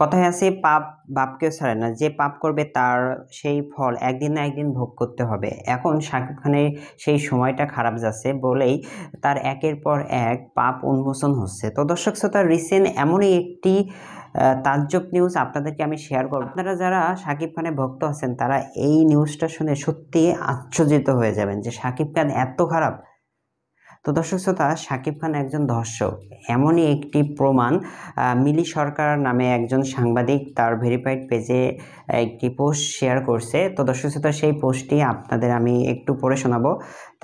কথায় আছে পাপ বাপকেও ছাড়ে না যে পাপ করবে তার সেই ফল একদিন না একদিন ভোগ করতে হবে এখন শাকিব খানের সেই সময়টা খারাপ যাচ্ছে বলেই তার একের পর এক পাপ উন্মোচন হচ্ছে তো দর্শক শ্রোতার রিসেন্ট এমনই একটি তাজ্জব নিউজ আপনাদেরকে আমি শেয়ার করব আপনারা যারা শাকিব খানের ভক্ত আছেন তারা এই নিউজটা শুনে সত্যি আশ্চর্যিত হয়ে যাবেন যে শাকিব খান এত খারাপ তো দর্শক শ্রোতা শাকিব খান একজন ধর্ষক এমনই একটি প্রমাণ মিলি সরকার নামে একজন সাংবাদিক তার ভেরিফাইড পেজে একটি পোস্ট শেয়ার করছে তো দর্শক শ্রোতা সেই পোস্টটি আপনাদের আমি একটু পড়ে শোনাবো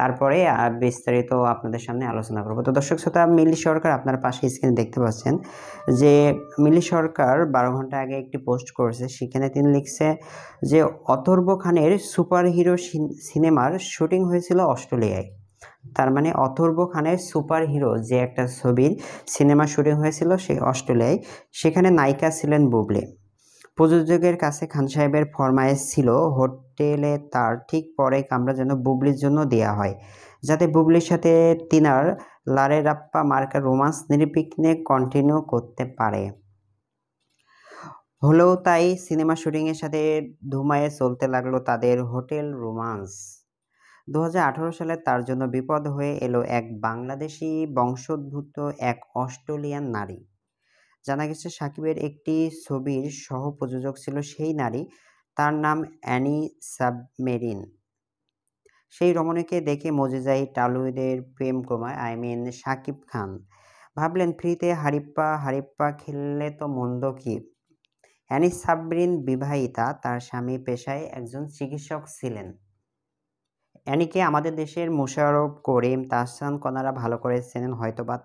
তারপরে বিস্তারিত আপনাদের সামনে আলোচনা করবো তো দর্শক শ্রোতা মিলি সরকার আপনার পাশে স্ক্রিনে দেখতে পাচ্ছেন যে মিলি সরকার বারো ঘন্টা আগে একটি পোস্ট করেছে সেখানে তিনি লিখছে যে অথর্ব খানের সুপার হিরো সিনেমার শুটিং হয়েছিল অস্ট্রেলিয়ায় তার মানে অথর্ব খানের সুপার হিরো যে একটা ছবির সিনেমা শুটিং হয়েছিল সেই অস্ট্রেলিয়ায় সেখানে নায়িকা ছিলেন বুবলে প্রযোজকের কাছে খান সাহেবের ফরমায়েস ছিল হোটেলে তার ঠিক পরে কামরা যেন বুবলির জন্য দেয়া হয় যাতে বুবলির সাথে তিনার লারে রাপ্পা মার্কা রোমান্স নির্বিঘ্নে কন্টিনিউ করতে পারে হলেও তাই সিনেমা শুটিংয়ের সাথে ধুমায়ে চলতে লাগলো তাদের হোটেল রোমান্স দু সালে তার জন্য বিপদ হয়ে এলো এক বাংলাদেশি বংশোদ্ভূত এক অস্ট্রেলিয়ান নারী জানা গেছে সাকিবের একটি ছবির সহ প্রযোজক ছিল সেই নারী তার নাম অ্যানি সাবমেরিন সেই রমণীকে দেখে মজে যায় টালুদের প্রেম কমায় আই মিন সাকিব খান ভাবলেন ফ্রিতে হারিপ্পা হারিপ্পা খেললে তো মন্দ কি অ্যানি সাবরিন বিবাহিতা তার স্বামী পেশায় একজন চিকিৎসক ছিলেন অ্যানিকে আমাদের দেশের মোশারফ করিম তাহসান কনারা ভালো করে চেনেন হয়তো বা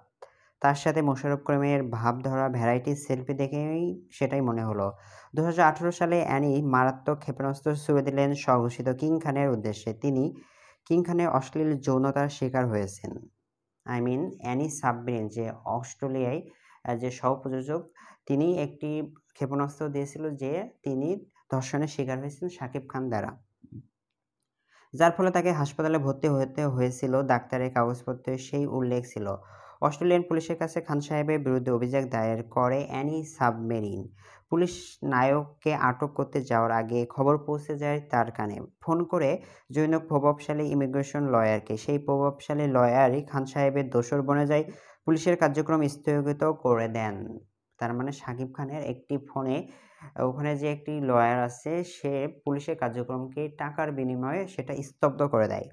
তার সাথে মোশারফ করিমের ভাব ধরা ভ্যারাইটি সেলফি দেখেই সেটাই মনে হলো দু সালে অ্যানি মারাত্মক ক্ষেপণাস্ত্র ছুড়ে দিলেন স্বঘোষিত কিং খানের উদ্দেশ্যে তিনি কিং খানের অশ্লীল যৌনতার শিকার হয়েছেন আই মিন অ্যানি সাবমেরিন যে অস্ট্রেলিয়ায় যে সহপ্রযোজক তিনি একটি ক্ষেপণাস্ত্র দিয়েছিল যে তিনি ধর্ষণের শিকার হয়েছেন শাকিব খান দ্বারা যার ফলে তাকে হাসপাতালে ভর্তি হতে হয়েছিল ডাক্তারের কাগজপত্রে সেই উল্লেখ ছিল অস্ট্রেলিয়ান পুলিশের কাছে খান সাহেবের বিরুদ্ধে অভিযোগ দায়ের করে অ্যানি সাবমেরিন পুলিশ নায়ককে আটক করতে যাওয়ার আগে খবর পৌঁছে যায় তার কানে ফোন করে জৈনক প্রভাবশালী ইমিগ্রেশন লয়ারকে সেই প্রভাবশালী লয়ারই খান সাহেবের দোসর বনে যায় পুলিশের কার্যক্রম স্থগিত করে দেন তার মানে সাকিব খানের একটি ফোনে ওখানে যে একটি লয়ার আছে সে পুলিশের কার্যক্রমকে টাকার বিনিময়ে সেটা স্তব্ধ করে দেয়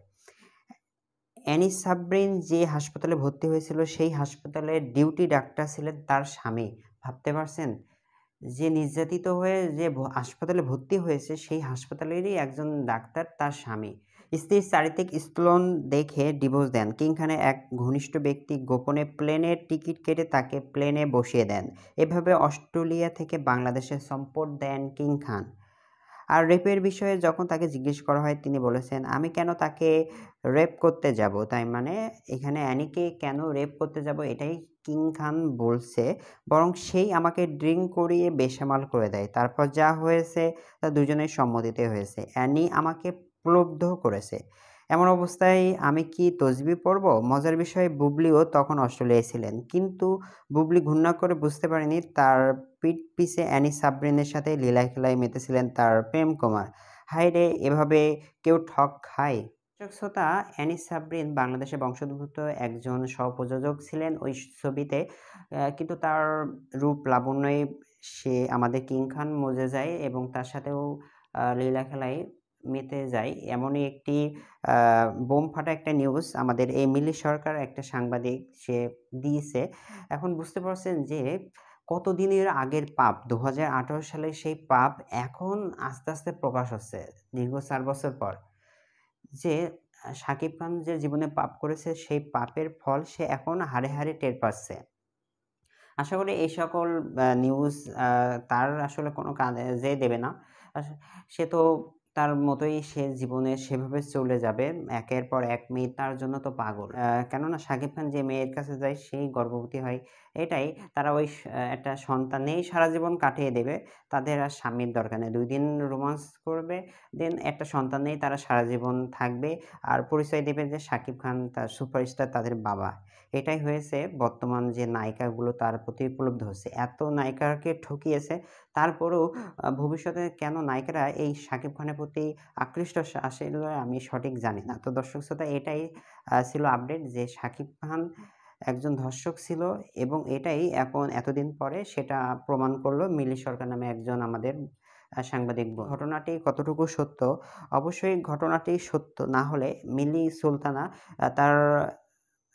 অ্যানি সাবরিন যে হাসপাতালে ভর্তি হয়েছিল সেই হাসপাতালে ডিউটি ডাক্তার ছিলেন তার স্বামী ভাবতে পারছেন যে নির্যাতিত হয়ে যে হাসপাতালে ভর্তি হয়েছে সেই হাসপাতালেরই একজন ডাক্তার তার স্বামী স্ত্রীর চারিত্রিক স্থলন দেখে ডিভোর্স দেন কিংখানে এক ঘনিষ্ঠ ব্যক্তি গোপনে প্লেনের টিকিট কেটে তাকে প্লেনে বসিয়ে দেন এভাবে অস্ট্রেলিয়া থেকে বাংলাদেশে সম্পদ দেন কিং খান আর রেপের বিষয়ে যখন তাকে জিজ্ঞেস করা হয় তিনি বলেছেন আমি কেন তাকে রেপ করতে যাব তাই মানে এখানে অ্যানিকে কেন রেপ করতে যাব এটাই কিং খান বলছে বরং সেই আমাকে ড্রিঙ্ক করিয়ে বেসামাল করে দেয় তারপর যা হয়েছে তা দুজনের সম্মতিতে হয়েছে অ্যানি আমাকে প্রলুব্ধ করেছে এমন অবস্থায় আমি কি তসবি পড়ব মজার বিষয়ে বুবলিও তখন অস্ট্রেলিয়ায় ছিলেন কিন্তু বুবলি ঘূর্ণা করে বুঝতে পারেনি তার পিঠ পিছে অ্যানি সাবরিনের সাথে লীলায় খেলায় মেতেছিলেন তার প্রেম কুমার হাইরে এভাবে কেউ ঠক খায় শ্রোতা অ্যানি সাবরিন বাংলাদেশে বংশোদ্ভূত একজন সহপ্রযোজক ছিলেন ওই ছবিতে কিন্তু তার রূপ লাবণ্যই সে আমাদের কিং খান মজে যায় এবং তার সাথেও লীলা খেলায় মেতে যায় এমনই একটি বোম ফাটা একটা নিউজ আমাদের এই মিলি সরকার একটা সাংবাদিক সে দিয়েছে এখন বুঝতে পারছেন যে কতদিনের আগের পাপ দু সালে সেই পাপ এখন আস্তে আস্তে প্রকাশ হচ্ছে দীর্ঘ চার বছর পর যে সাকিব খান যে জীবনে পাপ করেছে সেই পাপের ফল সে এখন হারে হারে টের পাচ্ছে আশা করি এই সকল নিউজ তার আসলে কোনো কাজে দেবে না সে তো তার মতোই সে জীবনে সেভাবে চলে যাবে একের পর এক মেয়ে তার জন্য তো পাগল কেননা শাকিব খান যে মেয়ের কাছে যায় সেই গর্ভবতী হয় এটাই তারা ওই একটা সন্তানেই সারা জীবন কাটিয়ে দেবে তাদের আর স্বামীর দরকার নেই দুই দিন রোমান্স করবে দেন একটা সন্তানেই তারা সারা জীবন থাকবে আর পরিচয় দেবে যে শাকিব খান তার সুপারস্টার তাদের বাবা এটাই হয়েছে বর্তমান যে নায়িকাগুলো তার প্রতি উপলব্ধ হচ্ছে এত নায়িকাকে ঠকিয়েছে তারপরেও ভবিষ্যতে কেন নায়িকারা এই শাকিব খানের প্রতি আকৃষ্ট আসলে আমি সঠিক জানি না তো দর্শক শ্রোতা এটাই ছিল আপডেট যে শাকিব খান একজন ধর্ষক ছিল এবং এটাই এখন এতদিন পরে সেটা প্রমাণ করলো মিলি সরকার নামে একজন আমাদের সাংবাদিক ঘটনাটি কতটুকু সত্য অবশ্যই ঘটনাটি সত্য না হলে মিলি সুলতানা তার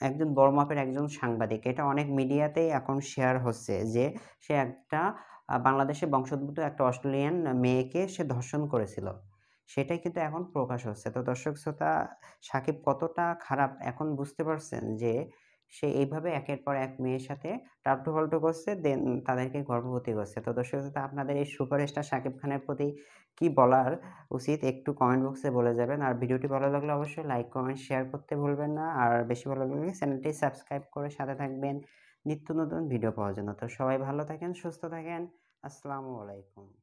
একজন বড় মাপের একজন সাংবাদিক এটা অনেক মিডিয়াতেই এখন শেয়ার হচ্ছে যে সে একটা বাংলাদেশে বংশোদ্ভূত একটা অস্ট্রেলিয়ান মেয়েকে সে ধর্ষণ করেছিল সেটাই কিন্তু এখন প্রকাশ হচ্ছে তো দর্শক শ্রোতা সাকিব কতটা খারাপ এখন বুঝতে পারছেন যে সে এইভাবে একের পর এক মেয়ের সাথে টাল্টু করছে দেন তাদেরকে গর্ভবতী করছে তো দর্শক শ্রোতা আপনাদের এই সুপারস্টার সাকিব খানের প্রতি কি বলার উচিত একটু কমেন্ট বক্সে বলে যাবেন আর ভিডিওটি ভালো লাগলে অবশ্যই লাইক কমেন্ট শেয়ার করতে ভুলবেন না আর বেশি ভালো লাগলে চ্যানেলটি সাবস্ক্রাইব করে সাথে থাকবেন নিত্য নতুন ভিডিও পাওয়ার জন্য তো সবাই ভালো থাকেন সুস্থ থাকেন আসসালামু আলাইকুম